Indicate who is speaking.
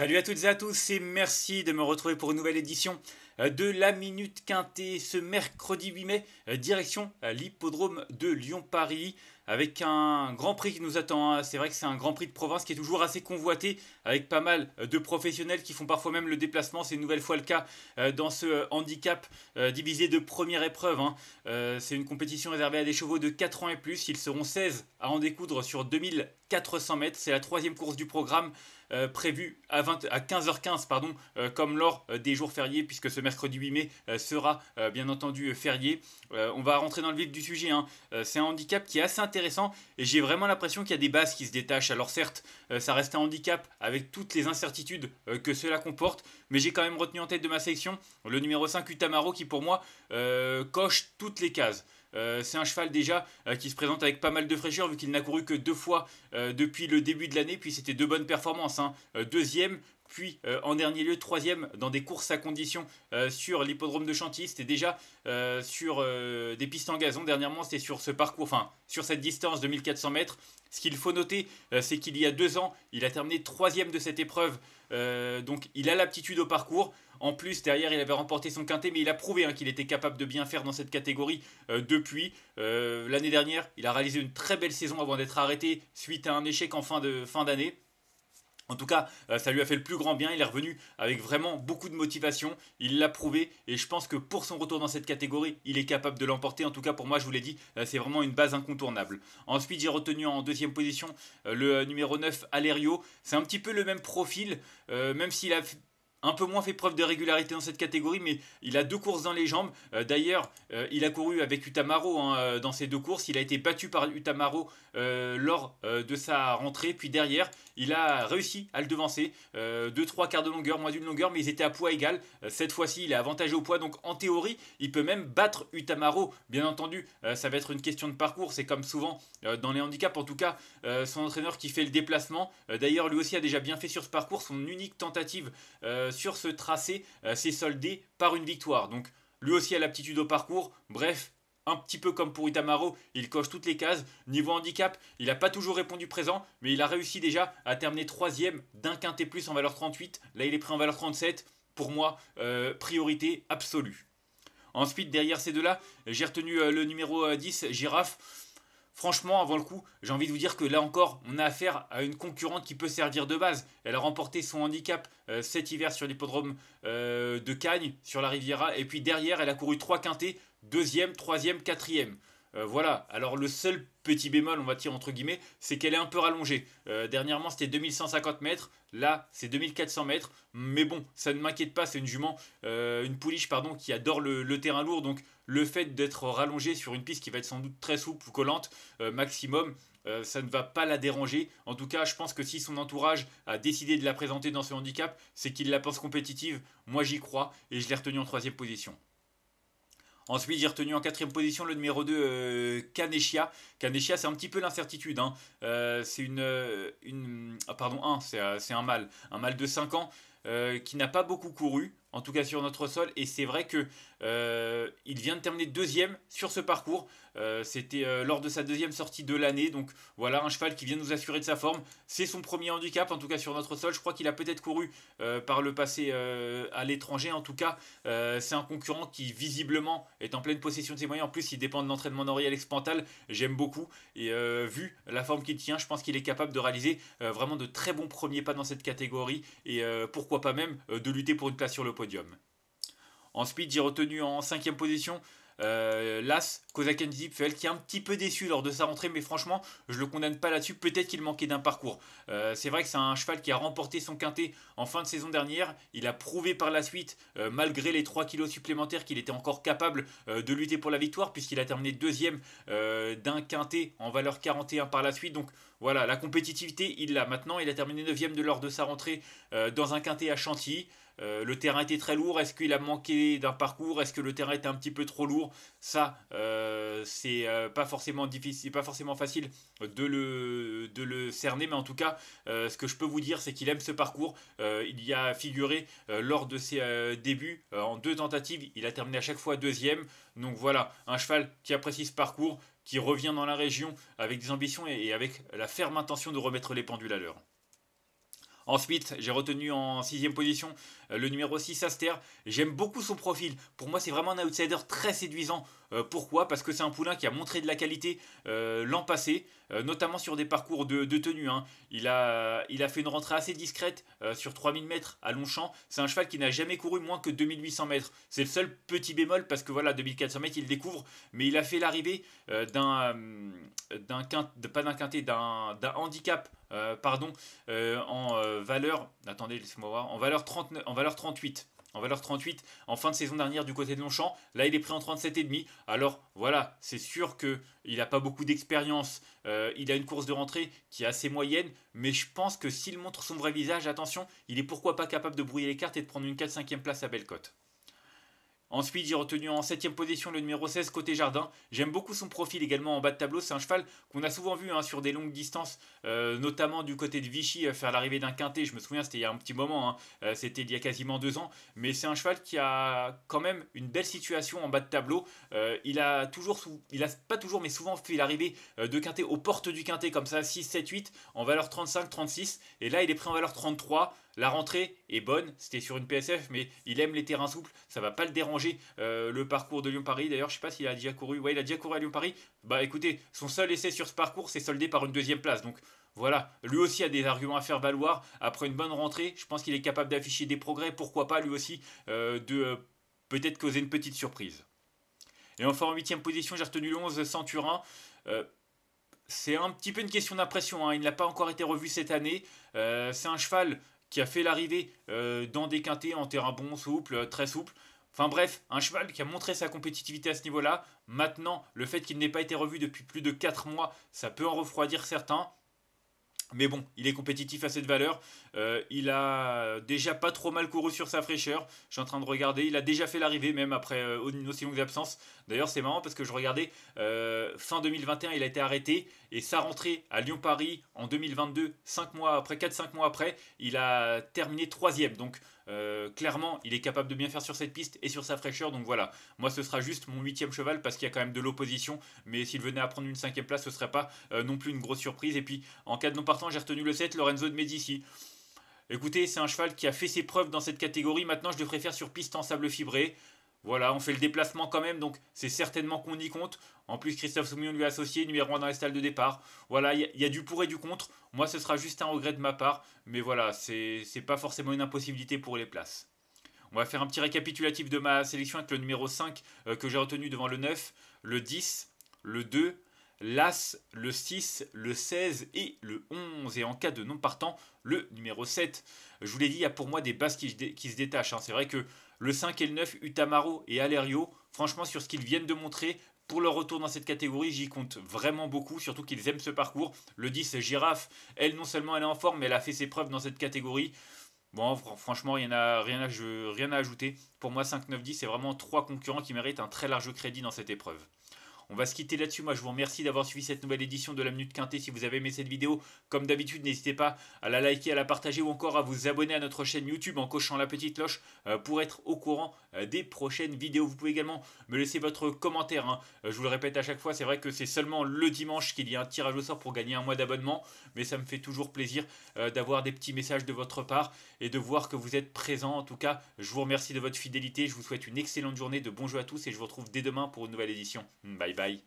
Speaker 1: Salut à toutes et à tous et merci de me retrouver pour une nouvelle édition euh, de la Minute Quintée ce mercredi 8 mai, euh, direction euh, l'hippodrome de Lyon-Paris avec un Grand Prix qui nous attend. Hein. C'est vrai que c'est un Grand Prix de province qui est toujours assez convoité, avec pas mal euh, de professionnels qui font parfois même le déplacement. C'est une nouvelle fois le cas euh, dans ce euh, handicap divisé de première épreuve. Hein. c'est une compétition réservée à des chevaux de 4 ans et plus. Ils seront 16 à en découdre sur 2400 mètres. C'est la troisième course du programme. prévue à, 15h15, pardon, comme lors des jours fériés, puisque ce mercredi 8 mai sera bien entendu férié. on va rentrer dans le vif du sujet. Hein. C'est un handicap qui est assez intéressant et j'ai vraiment l'impression qu'il y a des bases qui se détachent. Alors certes, euh, ça reste un handicap avec toutes les incertitudes euh, que cela comporte, mais j'ai quand même retenu en tête de ma sélection le numéro 5 Utamaro qui pour moi euh, coche toutes les cases. Euh, c'est un cheval déjà euh, qui se présente avec pas mal de fraîcheur vu qu'il n'a couru que deux fois euh, depuis le début de l'année, puis c'était deux bonnes performances. Hein. deuxième, puis en dernier lieu troisième dans des courses à condition sur l'hippodrome de Chantilly. C'était déjà sur des pistes en gazon. Dernièrement, c'était sur ce parcours, enfin sur cette distance de 1400 mètres. Ce qu'il faut noter, euh, c'est qu'il y a deux ans, il a terminé troisième de cette épreuve. Euh, donc il a l'aptitude au parcours. En plus, derrière, il avait remporté son quintet, mais il a prouvé hein, qu'il était capable de bien faire dans cette catégorie euh, depuis. L'année dernière, il a réalisé une très belle saison avant d'être arrêté suite à un échec en fin d'année. Fin en tout cas, euh, ça lui a fait le plus grand bien. Il est revenu avec vraiment beaucoup de motivation. Il l'a prouvé. Et je pense que pour son retour dans cette catégorie, il est capable de l'emporter. En tout cas, pour moi, je vous l'ai dit, euh, c'est vraiment une base incontournable. Ensuite, j'ai retenu en deuxième position euh, le numéro 9, Alerio. C'est un petit peu le même profil, même s'il a un peu moins fait preuve de régularité dans cette catégorie, mais il a deux courses dans les jambes. D'ailleurs, il a couru avec Utamaro hein, dans ces deux courses. Il a été battu par Utamaro lors de sa rentrée. Puis derrière, il a réussi à le devancer. 2-3 euh, quarts de longueur, moins d'une longueur, mais ils étaient à poids égal. Euh, cette fois-ci, il est avantagé au poids. Donc en théorie, il peut même battre Utamaro. Bien entendu, euh, ça va être une question de parcours. C'est comme souvent dans les handicaps, en tout cas, son entraîneur qui fait le déplacement. D'ailleurs, lui aussi a déjà bien fait sur ce parcours. Son unique tentative sur ce tracé s'est soldée par une victoire. Donc lui aussi a l'aptitude au parcours. Bref, un petit peu comme pour Itamaro, il coche toutes les cases. Niveau handicap, il n'a pas toujours répondu présent, mais il a réussi déjà à terminer troisième d'un quintet plus en valeur 38. Là, il est pris en valeur 37. Pour moi, euh, priorité absolue. Ensuite, derrière ces deux-là, j'ai retenu euh, le numéro 10, euh, Girafe. Franchement, avant le coup, j'ai envie de vous dire que là encore, on a affaire à une concurrente qui peut servir de base. Elle a remporté son handicap cet hiver sur l'hippodrome de Cagnes, sur la Riviera. Et puis derrière, elle a couru trois quintés deuxième, troisième, quatrième. Euh, voilà, alors le seul petit bémol, on va dire entre guillemets, c'est qu'elle est un peu rallongée. Euh, dernièrement, c'était 2150 mètres, là, c'est 2400 mètres, mais bon, ça ne m'inquiète pas, c'est une jument, euh, une pouliche, pardon, qui adore le, le, terrain lourd, donc le fait d'être rallongée sur une piste qui va être sans doute très souple ou collante, maximum, ça ne va pas la déranger. En tout cas, je pense que si son entourage a décidé de la présenter dans ce handicap, c'est qu'il la pense compétitive, moi j'y crois, et je l'ai retenue en troisième position. Ensuite, j'ai retenu en quatrième position le numéro 2, euh, Kaneshia. c'est un petit peu l'incertitude. Hein. Euh, c'est une, euh, une ah, pardon, un, euh, c'est un mâle. Un mâle de 5 ans qui n'a pas beaucoup couru en tout cas sur notre sol. Et c'est vrai que euh, il vient de terminer deuxième sur ce parcours. Euh, c'était euh, lors de sa deuxième sortie de l'année. Donc voilà, un cheval qui vient nous assurer de sa forme. C'est son premier handicap, en tout cas sur notre sol. Je crois qu'il a peut-être couru par le passé à l'étranger. En tout cas, c'est un concurrent qui visiblement est en pleine possession de ses moyens. En plus, il dépend de l'entraînement d'Auriel Expantal. J'aime beaucoup. Et vu la forme qu'il tient, je pense qu'il est capable de réaliser vraiment de très bons premiers pas dans cette catégorie. Et pourquoi pas même de lutter pour une place sur le podium. En speed, j'ai retenu en cinquième position euh, Las Kozaken qui est un petit peu déçu lors de sa rentrée, mais franchement, je le condamne pas là-dessus. Peut-être qu'il manquait d'un parcours. Euh, c'est vrai que c'est un cheval qui a remporté son quintet en fin de saison dernière. Il a prouvé par la suite, euh, malgré les 3 kilos supplémentaires, qu'il était encore capable de lutter pour la victoire, puisqu'il a terminé deuxième d'un quintet en valeur 41 par la suite. Donc voilà, la compétitivité, il l'a maintenant. Il a terminé 9 neuvième de lors de sa rentrée dans un quintet à Chantilly. Euh, le terrain était très lourd, est-ce qu'il a manqué d'un parcours, est-ce que le terrain était un petit peu trop lourd Ça, euh, euh, c'est pas forcément difficile, pas forcément facile de le, cerner, mais en tout cas, ce que je peux vous dire, c'est qu'il aime ce parcours. il y a figuré lors de ses débuts en deux tentatives, il a terminé à chaque fois deuxième. Donc voilà, un cheval qui apprécie ce parcours, qui revient dans la région avec des ambitions et avec la ferme intention de remettre les pendules à l'heure. Ensuite, j'ai retenu en sixième position euh, le numéro 6 Aster. J'aime beaucoup son profil. Pour moi, c'est vraiment un outsider très séduisant euh, pourquoi Parce que c'est un poulain qui a montré de la qualité euh, l'an passé, euh, notamment sur des parcours de, tenue. Hein. Il, a, il a fait une rentrée assez discrète sur 3000 mètres à Longchamp. C'est un cheval qui n'a jamais couru moins que 2800 mètres. C'est le seul petit bémol parce que voilà, 2400 mètres, il découvre, mais il a fait l'arrivée d'un, d'un pas d'un d'un, handicap pardon, en valeur, attendez, laissez voir, en valeur, en valeur 38 en valeur 38 en fin de saison dernière du côté de Longchamp. Là, il est pris en 37,5. Alors voilà, c'est sûr qu'il n'a pas beaucoup d'expérience. Euh, il a une course de rentrée qui est assez moyenne. Mais je pense que s'il montre son vrai visage, attention, il est pourquoi pas capable de brouiller les cartes et de prendre une 4-5e place à Bellecote. Ensuite, j'ai retenu en 7ème position le numéro 16 côté jardin. J'aime beaucoup son profil également en bas de tableau. C'est un cheval qu'on a souvent vu hein, sur des longues distances, euh, notamment du côté de Vichy, euh, faire l'arrivée d'un quintet. Je me souviens, c'était il y a un petit moment, hein. euh, c'était il y a quasiment deux ans. Mais c'est un cheval qui a quand même une belle situation en bas de tableau. il a toujours, il a pas toujours, mais souvent fait l'arrivée de quintet aux portes du quintet, comme ça, 6, 7, 8, en valeur 35, 36. Et là, il est pris en valeur 33. La rentrée est bonne, c'était sur une PSF, mais il aime les terrains souples, ça va pas le déranger. Euh, le parcours de Lyon-Paris, d'ailleurs, je sais pas s'il a déjà couru. Ouais, il a déjà couru à Lyon-Paris. Bah écoutez, son seul essai sur ce parcours s'est soldé par une deuxième place. Donc voilà, lui aussi a des arguments à faire valoir. Après une bonne rentrée, je pense qu'il est capable d'afficher des progrès. Pourquoi pas lui aussi euh, de euh, peut-être causer une petite surprise. Et enfin en huitième position, j'ai retenu le 11 Centurin. c'est un petit peu une question d'impression, hein. il n'a pas encore été revu cette année. c'est un cheval qui a fait l'arrivée euh, dans des quintés en terrain bon, souple, euh, très souple. Enfin bref, un cheval qui a montré sa compétitivité à ce niveau-là. Maintenant, le fait qu'il n'ait pas été revu depuis plus de 4 mois, ça peut en refroidir certains. Mais bon, il est compétitif à cette valeur. Euh, il a déjà pas trop mal couru sur sa fraîcheur. Je suis en train de regarder. Il a déjà fait l'arrivée, même après une aussi longue absence. D'ailleurs, c'est marrant parce que je regardais fin 2021, il a été arrêté. Et sa rentrée à Lyon-Paris en 2022, mois après, 4-5 mois après, il a terminé troisième. Donc euh, clairement, il est capable de bien faire sur cette piste et sur sa fraîcheur. Donc voilà, moi ce sera juste mon huitième cheval parce qu'il y a quand même de l'opposition. Mais s'il venait à prendre une cinquième place, ce ne serait pas euh, non plus une grosse surprise. Et puis en cas de non partant, j'ai retenu le 7, Lorenzo de Medici. Écoutez, c'est un cheval qui a fait ses preuves dans cette catégorie. Maintenant, je devrais faire sur piste en sable fibré. Voilà, on fait le déplacement quand même, donc c'est certainement qu'on y compte. En plus, Christophe Soumillon lui a associé, numéro 1 dans les stalles de départ. Voilà, il y, a du pour et du contre. Moi, ce sera juste un regret de ma part, mais voilà, c'est pas forcément une impossibilité pour les places. On va faire un petit récapitulatif de ma sélection avec le numéro 5 euh, que j'ai retenu devant le 9, le 10, le 2, l'As, le 6, le 16 et le 11. Et en cas de non partant, le numéro 7. Je vous l'ai dit, il y a pour moi des bases qui, se détachent. Hein. C'est vrai que le 5 et le 9, Utamaro et Alerio, franchement, sur ce qu'ils viennent de montrer, pour leur retour dans cette catégorie, j'y compte vraiment beaucoup, surtout qu'ils aiment ce parcours. Le 10, Girafe, elle, non seulement elle est en forme, mais elle a fait ses preuves dans cette catégorie. Bon, franchement, en a rien, à, rien à ajouter. Pour moi, 5, 9, 10, c'est vraiment trois concurrents qui méritent un très large crédit dans cette épreuve. On va se quitter là-dessus. Moi, je vous remercie d'avoir suivi cette nouvelle édition de la Minute Quintée. Si vous avez aimé cette vidéo, comme d'habitude, n'hésitez pas à la liker, à la partager ou encore à vous abonner à notre chaîne YouTube en cochant la petite cloche euh, pour être au courant euh, des prochaines vidéos. Vous pouvez également me laisser votre commentaire. Hein. Euh, je vous le répète à chaque fois, c'est vrai que c'est seulement le dimanche qu'il y a un tirage au sort pour gagner un mois d'abonnement, mais ça me fait toujours plaisir d'avoir des petits messages de votre part et de voir que vous êtes présent. En tout cas, je vous remercie de votre fidélité. Je vous souhaite une excellente journée, de bons jeux à tous et je vous retrouve dès demain pour une nouvelle édition. Bye bye. バイ